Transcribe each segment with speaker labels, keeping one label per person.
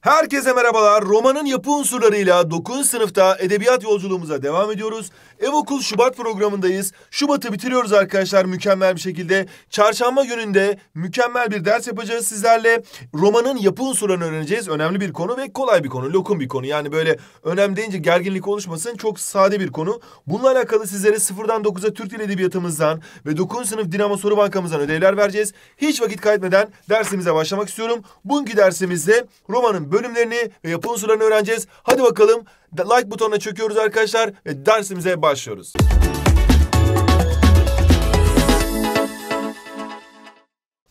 Speaker 1: Herkese merhabalar. Romanın yapı unsurlarıyla 9. sınıfta edebiyat yolculuğumuza devam ediyoruz. Ev Okul Şubat programındayız. Şubat'ı bitiriyoruz arkadaşlar mükemmel bir şekilde. Çarşamba gününde mükemmel bir ders yapacağız sizlerle. Romanın yapı unsurlarını öğreneceğiz. Önemli bir konu ve kolay bir konu. Lokum bir konu. Yani böyle önemli deyince gerginlik oluşmasın. Çok sade bir konu. Bununla alakalı sizlere 0'dan 9'a Türk Dil Edebiyatı'mızdan ve 9. sınıf Dinamo Soru Bankamızdan ödevler vereceğiz. Hiç vakit kaybetmeden dersimize başlamak istiyorum. Bugünkü dersimizde romanın bölümlerini ve yapı unsurlarını öğreneceğiz. Hadi bakalım like butonuna çöküyoruz arkadaşlar ve dersimize başlıyoruz.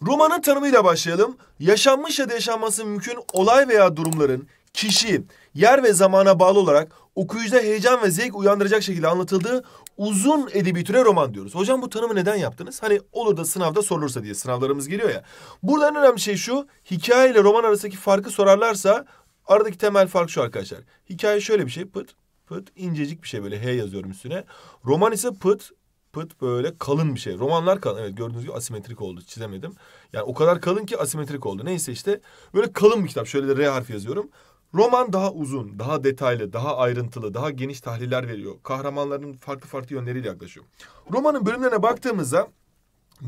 Speaker 1: Romanın tanımıyla başlayalım. Yaşanmış ya da yaşanması mümkün olay veya durumların kişi, yer ve zamana bağlı olarak okuyucuda heyecan ve zevk uyandıracak şekilde anlatıldığı uzun edebi türe roman diyoruz. Hocam bu tanımı neden yaptınız? Hani olur da sınavda sorulursa diye sınavlarımız geliyor ya. Burada en önemli şey şu. Hikaye ile roman arasındaki farkı sorarlarsa aradaki temel fark şu arkadaşlar. Hikaye şöyle bir şey pıt pıt incecik bir şey böyle H yazıyorum üstüne. Roman ise pıt pıt böyle kalın bir şey. Romanlar kalın. Evet gördüğünüz gibi asimetrik oldu. Çizemedim. Yani o kadar kalın ki asimetrik oldu. Neyse işte böyle kalın bir kitap. Şöyle de R harfi yazıyorum. Roman daha uzun, daha detaylı, daha ayrıntılı, daha geniş tahliller veriyor. Kahramanların farklı farklı yönleriyle yaklaşıyor. Romanın bölümlerine baktığımızda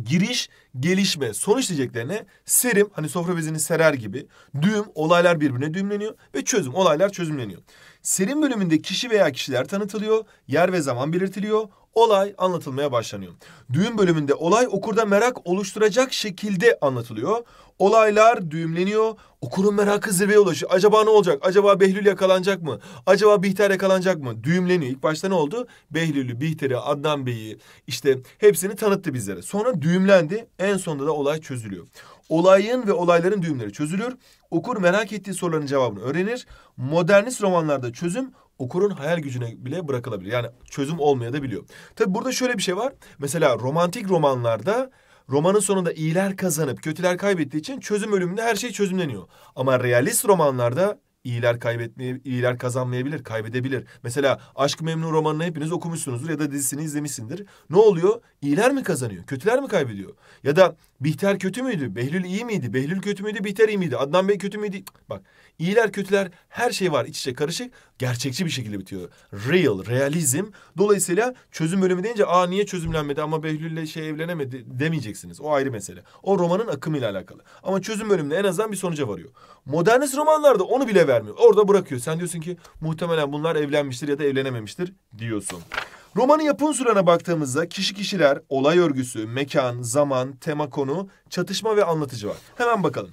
Speaker 1: giriş, gelişme, sonuç diyeceklerine serim hani sofra bezini serer gibi düğüm olaylar birbirine düğümleniyor ve çözüm olaylar çözümleniyor. Serim bölümünde kişi veya kişiler tanıtılıyor, yer ve zaman belirtiliyor, olay anlatılmaya başlanıyor. Düğüm bölümünde olay okurda merak oluşturacak şekilde anlatılıyor. Olaylar düğümleniyor. Okurun merakı zirveye ulaşıyor. Acaba ne olacak? Acaba Behlül yakalanacak mı? Acaba Bihter yakalanacak mı? Düğümleniyor. İlk başta ne oldu? Behlül'ü, Bihter'i, Adnan Bey'i işte hepsini tanıttı bizlere. Sonra düğümlendi. En sonunda da olay çözülüyor. Olayın ve olayların düğümleri çözülür. Okur merak ettiği soruların cevabını öğrenir. Modernist romanlarda çözüm okurun hayal gücüne bile bırakılabilir. Yani çözüm olmaya da biliyor. Tabi burada şöyle bir şey var. Mesela romantik romanlarda romanın sonunda iyiler kazanıp kötüler kaybettiği için çözüm ölümünde her şey çözümleniyor. Ama realist romanlarda iyiler kaybetmeye, iyiler kazanmayabilir, kaybedebilir. Mesela Aşk Memnu romanını hepiniz okumuşsunuzdur ya da dizisini izlemişsindir. Ne oluyor? İyiler mi kazanıyor? Kötüler mi kaybediyor? Ya da Bihter kötü müydü? Behlül iyi miydi? Behlül kötü müydü? Bihter iyi miydi? Adnan Bey kötü müydü? Bak İyiler kötüler her şey var iç içe karışık. Gerçekçi bir şekilde bitiyor. Real, realizm. Dolayısıyla çözüm bölümü deyince aa niye çözümlenmedi ama Behlül'le şey evlenemedi demeyeceksiniz. O ayrı mesele. O romanın akımıyla alakalı. Ama çözüm bölümünde en azından bir sonuca varıyor. Modernist romanlarda onu bile vermiyor. Orada bırakıyor. Sen diyorsun ki muhtemelen bunlar evlenmiştir ya da evlenememiştir diyorsun. Romanın yapım sürene baktığımızda kişi kişiler, olay örgüsü, mekan, zaman, tema konu, çatışma ve anlatıcı var. Hemen bakalım.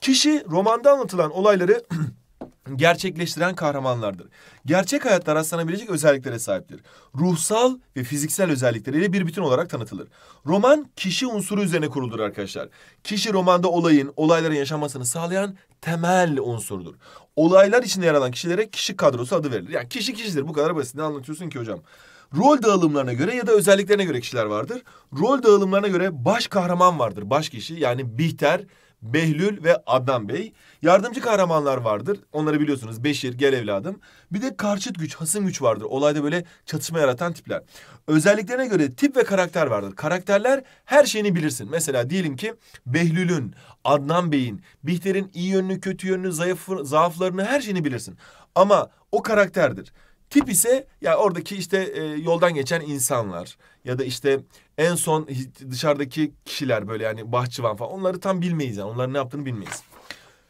Speaker 1: Kişi romanda anlatılan olayları gerçekleştiren kahramanlardır. Gerçek hayatta rastlanabilecek özelliklere sahiptir. Ruhsal ve fiziksel özellikleriyle bir bütün olarak tanıtılır. Roman kişi unsuru üzerine kurulur arkadaşlar. Kişi romanda olayın, olayların yaşanmasını sağlayan temel unsurdur. Olaylar içinde yer alan kişilere kişi kadrosu adı verilir. Yani kişi kişidir bu kadar basit. Ne anlatıyorsun ki hocam? Rol dağılımlarına göre ya da özelliklerine göre kişiler vardır. Rol dağılımlarına göre baş kahraman vardır. Baş kişi yani Bihter, Behlül ve Adnan Bey. Yardımcı kahramanlar vardır. Onları biliyorsunuz. Beşir, gel evladım. Bir de karşıt güç, hasım güç vardır. Olayda böyle çatışma yaratan tipler. Özelliklerine göre tip ve karakter vardır. Karakterler her şeyini bilirsin. Mesela diyelim ki Behlül'ün, Adnan Bey'in, Bihter'in iyi yönünü, kötü yönünü, zayıf, zaaflarını her şeyini bilirsin. Ama o karakterdir. Tip ise ya oradaki işte e, yoldan geçen insanlar ya da işte en son dışarıdaki kişiler böyle yani bahçıvan falan onları tam bilmeyiz yani onların ne yaptığını bilmeyiz.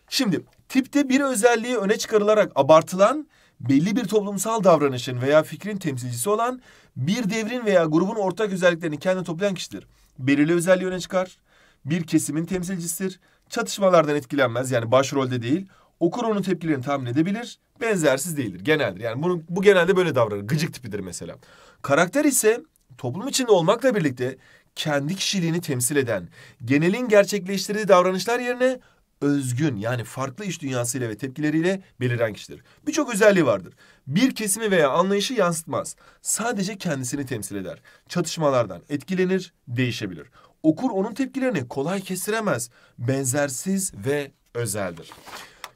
Speaker 1: Şimdi tipte bir özelliği öne çıkarılarak abartılan belli bir toplumsal davranışın veya fikrin temsilcisi olan bir devrin veya grubun ortak özelliklerini kendi toplayan kişidir. Belirli özelliği öne çıkar, bir kesimin temsilcisidir, çatışmalardan etkilenmez yani başrolde değil, Okur onun tepkilerini tahmin edebilir. Benzersiz değildir. Geneldir. Yani bunu, bu genelde böyle davranır. Gıcık tipidir mesela. Karakter ise toplum içinde olmakla birlikte kendi kişiliğini temsil eden, genelin gerçekleştirdiği davranışlar yerine özgün yani farklı iş dünyasıyla ve tepkileriyle beliren kişidir. Birçok özelliği vardır. Bir kesimi veya anlayışı yansıtmaz. Sadece kendisini temsil eder. Çatışmalardan etkilenir, değişebilir. Okur onun tepkilerini kolay kestiremez. Benzersiz ve özeldir.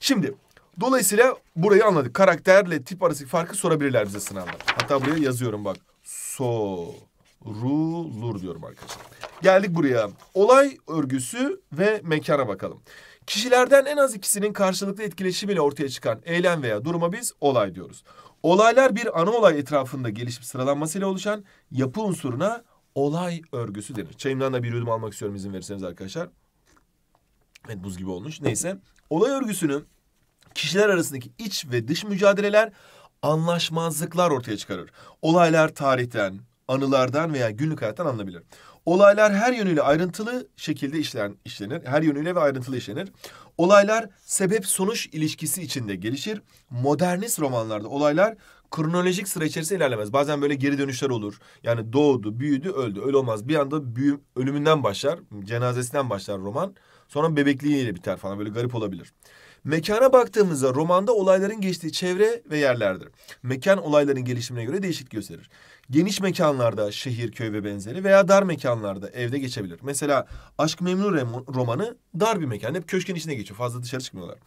Speaker 1: Şimdi dolayısıyla burayı anladık. Karakterle tip arasındaki farkı sorabilirler bize sınavda. Hatta buraya yazıyorum bak. Sorulur diyorum arkadaşlar. Geldik buraya. Olay örgüsü ve mekana bakalım. Kişilerden en az ikisinin karşılıklı etkileşimiyle ortaya çıkan eylem veya duruma biz olay diyoruz. Olaylar bir ana olay etrafında gelişip sıralanmasıyla oluşan yapı unsuruna olay örgüsü denir. Çayımdan da bir yudum almak istiyorum izin verirseniz arkadaşlar. Evet buz gibi olmuş. Neyse Olay örgüsünün kişiler arasındaki iç ve dış mücadeleler anlaşmazlıklar ortaya çıkarır. Olaylar tarihten, anılardan veya günlük hayattan anılabilir. Olaylar her yönüyle ayrıntılı şekilde işlen, işlenir. Her yönüyle ve ayrıntılı işlenir. Olaylar sebep-sonuç ilişkisi içinde gelişir. Modernist romanlarda olaylar kronolojik sıra içerisinde ilerlemez. Bazen böyle geri dönüşler olur. Yani doğdu, büyüdü, öldü. Öyle olmaz. Bir anda büyü, ölümünden başlar, cenazesinden başlar roman. Sonra bebekliğiyle biter falan böyle garip olabilir. Mekana baktığımızda romanda olayların geçtiği çevre ve yerlerdir. Mekan olayların gelişimine göre değişik gösterir. Geniş mekanlarda şehir, köy ve benzeri veya dar mekanlarda evde geçebilir. Mesela Aşk Memnu romanı dar bir mekan. Hep köşkün içine geçiyor. Fazla dışarı çıkmıyorlar.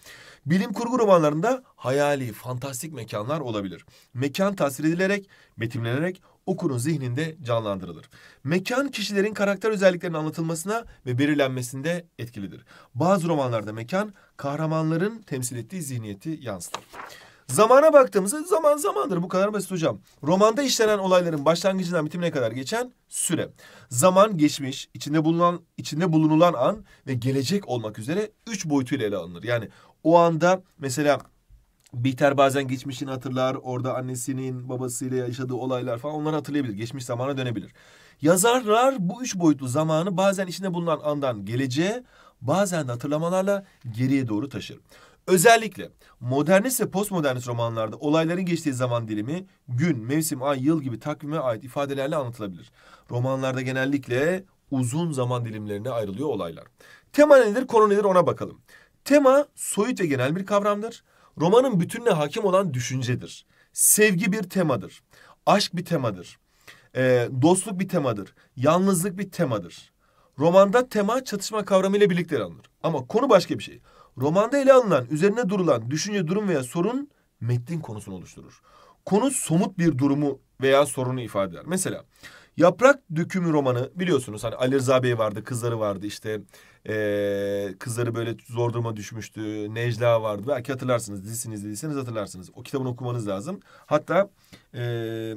Speaker 1: Bilim kurgu romanlarında hayali, fantastik mekanlar olabilir. Mekan tasvir edilerek, betimlenerek okurun zihninde canlandırılır. Mekan kişilerin karakter özelliklerinin anlatılmasına ve belirlenmesinde etkilidir. Bazı romanlarda mekan kahramanların temsil ettiği zihniyeti yansıtır. Zamana baktığımızda zaman zamandır bu kadar basit hocam. Romanda işlenen olayların başlangıcından bitimine kadar geçen süre. Zaman geçmiş, içinde bulunan içinde bulunulan an ve gelecek olmak üzere üç boyutuyla ele alınır. Yani o anda mesela Biter bazen geçmişini hatırlar. Orada annesinin, babasıyla yaşadığı olaylar falan onları hatırlayabilir. Geçmiş zamana dönebilir. Yazarlar bu üç boyutlu zamanı bazen içinde bulunan andan geleceğe, bazen de hatırlamalarla geriye doğru taşır. Özellikle modernist ve postmodernist romanlarda olayların geçtiği zaman dilimi gün, mevsim, ay, yıl gibi takvime ait ifadelerle anlatılabilir. Romanlarda genellikle uzun zaman dilimlerine ayrılıyor olaylar. Tema nedir, konu nedir ona bakalım. Tema soyut ve genel bir kavramdır. Romanın bütününe hakim olan düşüncedir. Sevgi bir temadır. Aşk bir temadır. E, dostluk bir temadır. Yalnızlık bir temadır. Romanda tema çatışma kavramıyla birlikte ele alınır. Ama konu başka bir şey. Romanda ele alınan, üzerine durulan düşünce, durum veya sorun metnin konusunu oluşturur. Konu somut bir durumu veya sorunu ifade eder. Mesela Yaprak Dökümü romanı biliyorsunuz hani Ali Rıza Bey vardı, kızları vardı işte. Ee, kızları böyle zor duruma düşmüştü. Necla vardı. Belki hatırlarsınız. Dizisini izlediyseniz hatırlarsınız. O kitabını okumanız lazım. Hatta ee,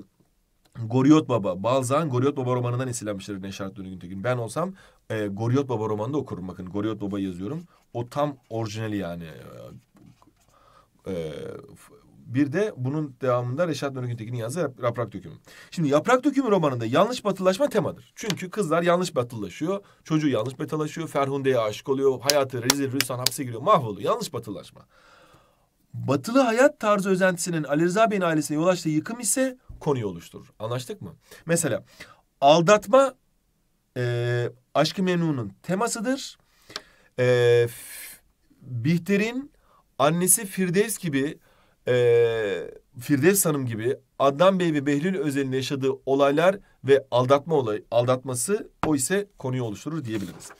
Speaker 1: Goriot Baba, Balzan Goriot Baba romanından esinlenmiştir Neşat Dönügün Tekin. Ben olsam e, Goriot Baba romanı da okurum bakın. Goriot Baba yazıyorum. O tam orijinali yani. E, bir de bunun devamında Reşat Nurgüntekin'in yazdığı Yaprak Dökümü. Şimdi Yaprak Dökümü romanında yanlış batılaşma temadır. Çünkü kızlar yanlış batılaşıyor, çocuğu yanlış batılaşıyor, Ferhunde'ye aşık oluyor, hayatı rezil rüsan hapse giriyor, mahvoluyor. Yanlış batılaşma. Batılı hayat tarzı özentisinin Ali Rıza Bey'in ailesine yol açtığı yıkım ise konuyu oluşturur. Anlaştık mı? Mesela aldatma e, Aşk-ı Memnun'un temasıdır. E, Bihter'in annesi Firdevs gibi e, Firdevs Hanım gibi Adnan Bey ve Behlül Özel'in yaşadığı olaylar ve aldatma olay, aldatması o ise konuyu oluşturur diyebiliriz.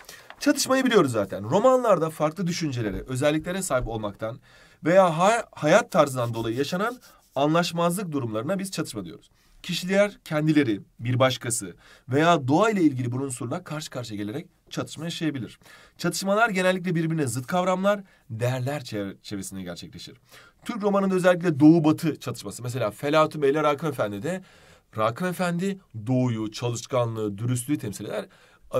Speaker 1: Çatışmayı biliyoruz zaten. Romanlarda farklı düşüncelere, özelliklere sahip olmaktan veya ha hayat tarzından dolayı yaşanan anlaşmazlık durumlarına biz çatışma diyoruz. Kişiler kendileri, bir başkası veya doğa ile ilgili bu unsurla karşı karşıya gelerek çatışma yaşayabilir. Çatışmalar genellikle birbirine zıt kavramlar, değerler çevresinde gerçekleşir. Türk romanında özellikle Doğu-Batı çatışması. Mesela Felatü Beyler Rakım Efendi'de Rakım Efendi doğuyu, çalışkanlığı, dürüstlüğü temsil eder.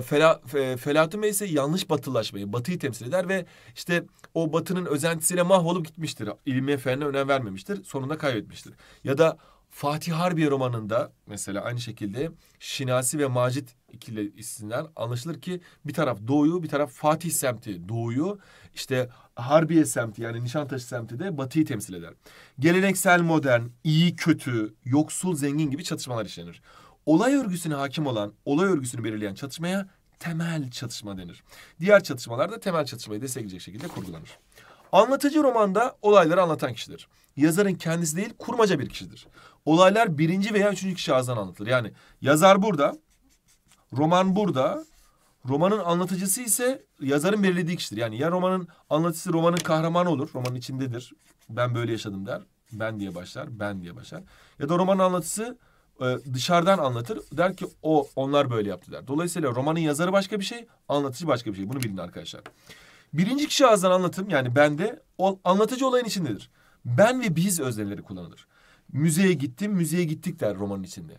Speaker 1: Fela, fe, Felatun Bey ise yanlış batılaşmayı, batıyı temsil eder ve işte o batının özentisiyle mahvolup gitmiştir. İlmi fenne önem vermemiştir, sonunda kaybetmiştir. Ya da Fatih Harbi romanında mesela aynı şekilde Şinasi ve Macit ikilisinden anlaşılır ki bir taraf doğuyu bir taraf Fatih semti doğuyu işte Harbiye semti yani Nişantaşı semti de batıyı temsil eder. Geleneksel modern, iyi kötü, yoksul zengin gibi çatışmalar işlenir. Olay örgüsüne hakim olan, olay örgüsünü belirleyen çatışmaya temel çatışma denir. Diğer çatışmalar da temel çatışmayı destekleyecek şekilde kurgulanır. Anlatıcı romanda olayları anlatan kişidir. Yazarın kendisi değil kurmaca bir kişidir olaylar birinci veya üçüncü kişi ağızdan anlatılır. Yani yazar burada, roman burada, romanın anlatıcısı ise yazarın belirlediği kişidir. Yani ya romanın anlatıcısı romanın kahramanı olur, romanın içindedir. Ben böyle yaşadım der, ben diye başlar, ben diye başlar. Ya da romanın anlatıcısı e, dışarıdan anlatır. Der ki o onlar böyle yaptı der. Dolayısıyla romanın yazarı başka bir şey, anlatıcı başka bir şey. Bunu bilin arkadaşlar. Birinci kişi ağızdan anlatım yani bende anlatıcı olayın içindedir. Ben ve biz özneleri kullanılır. Müzeye gittim, müzeye gittik der romanın içinde.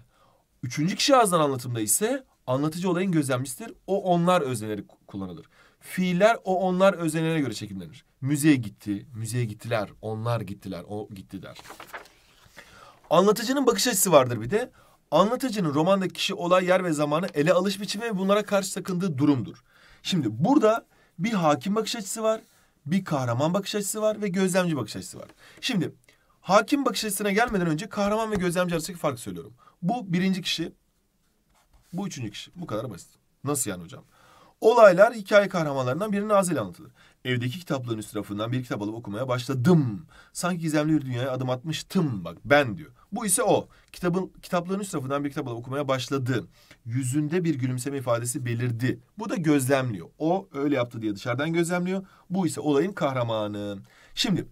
Speaker 1: Üçüncü kişi ağızdan anlatımda ise anlatıcı olayın gözlemcisidir. O onlar özneleri kullanılır. Fiiller o onlar öznelerine göre çekimlenir. Müzeye gitti, müzeye gittiler, onlar gittiler, o gitti der. Anlatıcının bakış açısı vardır bir de. Anlatıcının romandaki kişi olay yer ve zamanı ele alış biçimi ve bunlara karşı takındığı durumdur. Şimdi burada bir hakim bakış açısı var, bir kahraman bakış açısı var ve gözlemci bakış açısı var. Şimdi Hakim bakış açısına gelmeden önce kahraman ve gözlemci arasındaki farkı söylüyorum. Bu birinci kişi, bu üçüncü kişi. Bu kadar basit. Nasıl yani hocam? Olaylar hikaye kahramanlarından birinin ağzıyla anlatılır. Evdeki kitapların üst rafından bir kitap alıp okumaya başladım. Sanki gizemli bir dünyaya adım atmıştım bak ben diyor. Bu ise o. Kitabın kitapların üst rafından bir kitap alıp okumaya başladı. Yüzünde bir gülümseme ifadesi belirdi. Bu da gözlemliyor. O öyle yaptı diye dışarıdan gözlemliyor. Bu ise olayın kahramanı. Şimdi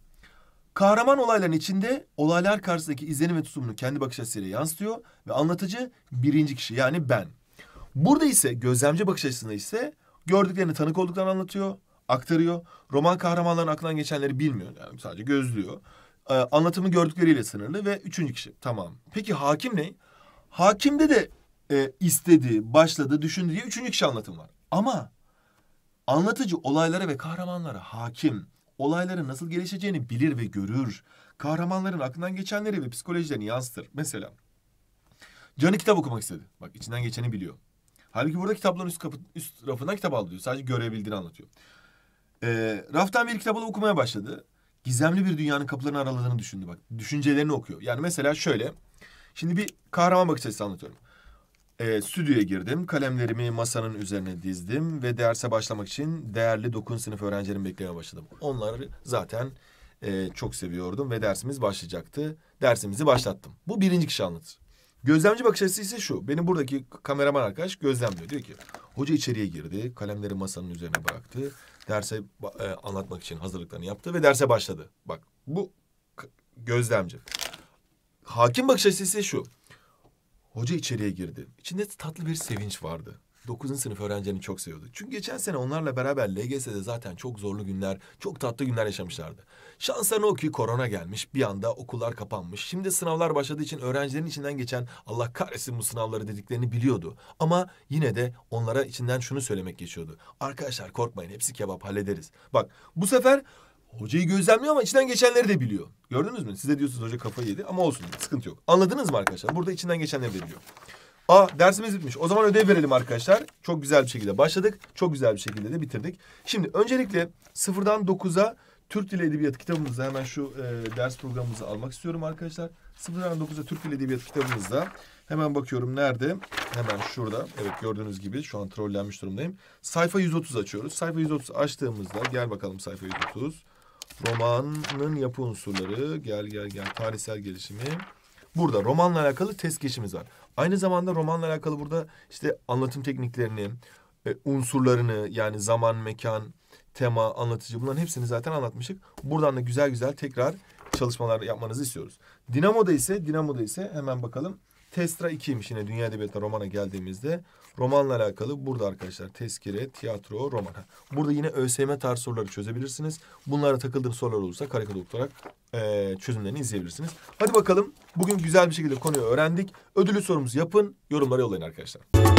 Speaker 1: Kahraman olayların içinde olaylar karşısındaki izlenim ve tutumunu kendi bakış açısıyla yansıtıyor ve anlatıcı birinci kişi yani ben. Burada ise gözlemci bakış açısında ise gördüklerini tanık olduklarını anlatıyor, aktarıyor. Roman kahramanların aklından geçenleri bilmiyor yani sadece gözlüyor. Ee, anlatımı gördükleriyle sınırlı ve üçüncü kişi tamam. Peki hakim ne? Hakimde de e, istedi, başladı, düşündü diye üçüncü kişi anlatım var. Ama anlatıcı olaylara ve kahramanlara hakim olayların nasıl gelişeceğini bilir ve görür. Kahramanların aklından geçenleri ve psikolojilerini yansıtır. Mesela canı kitap okumak istedi. Bak içinden geçeni biliyor. Halbuki burada kitapların üst, kapı, üst rafından kitap aldı diyor. Sadece görebildiğini anlatıyor. Ee, raftan bir kitap okumaya başladı. Gizemli bir dünyanın kapılarını araladığını düşündü bak. Düşüncelerini okuyor. Yani mesela şöyle. Şimdi bir kahraman bakış açısı anlatıyorum. E, stüdyoya girdim, kalemlerimi masanın üzerine dizdim ve derse başlamak için değerli dokun sınıf öğrencilerim beklemeye başladım. Onları zaten e, çok seviyordum ve dersimiz başlayacaktı. Dersimizi başlattım. Bu birinci kişi anlatır. Gözlemci bakış açısı ise şu. Benim buradaki kameraman arkadaş gözlemliyor. Diyor ki hoca içeriye girdi, kalemleri masanın üzerine bıraktı. Derse e, anlatmak için hazırlıklarını yaptı ve derse başladı. Bak bu gözlemci. Hakim bakış açısı ise şu. Hoca içeriye girdi. İçinde tatlı bir sevinç vardı. 9. sınıf öğrencilerini çok seviyordu. Çünkü geçen sene onlarla beraber LGS'de zaten çok zorlu günler, çok tatlı günler yaşamışlardı. Şanslarına ki korona gelmiş, bir anda okullar kapanmış. Şimdi sınavlar başladığı için öğrencilerin içinden geçen Allah kahretsin bu sınavları dediklerini biliyordu. Ama yine de onlara içinden şunu söylemek geçiyordu. Arkadaşlar korkmayın hepsi kebap hallederiz. Bak bu sefer Hocayı gözlemliyor ama içinden geçenleri de biliyor. Gördünüz mü? Size diyorsunuz hoca kafayı yedi ama olsun sıkıntı yok. Anladınız mı arkadaşlar? Burada içinden geçenleri de biliyor. A dersimiz bitmiş. O zaman ödev verelim arkadaşlar. Çok güzel bir şekilde başladık. Çok güzel bir şekilde de bitirdik. Şimdi öncelikle sıfırdan dokuz'a Türk Dili Edebiyatı kitabımızda hemen şu e, ders programımızı almak istiyorum arkadaşlar. Sıfırdan dokuz'a Türk Dili Edebiyatı kitabımızda hemen bakıyorum nerede? Hemen şurada. Evet gördüğünüz gibi şu an trollenmiş durumdayım. Sayfa 130 açıyoruz. Sayfa 130 açtığımızda gel bakalım sayfa 130. Romanın yapı unsurları gel gel gel tarihsel gelişimi. Burada romanla alakalı test geçimiz var. Aynı zamanda romanla alakalı burada işte anlatım tekniklerini, e, unsurlarını yani zaman, mekan, tema, anlatıcı bunların hepsini zaten anlatmıştık. Buradan da güzel güzel tekrar çalışmalar yapmanızı istiyoruz. Dinamo'da ise Dinamo'da ise hemen bakalım. Testra 2'ymiş yine Dünya Edebiyatı romana geldiğimizde. Romanla alakalı burada arkadaşlar tezkire, tiyatro, romana Burada yine ÖSYM tarz soruları çözebilirsiniz. Bunlara takıldığınız sorular olursa karikatür olarak e, çözümlerini izleyebilirsiniz. Hadi bakalım bugün güzel bir şekilde konuyu öğrendik. Ödülü sorumuzu yapın, yorumlara yollayın arkadaşlar.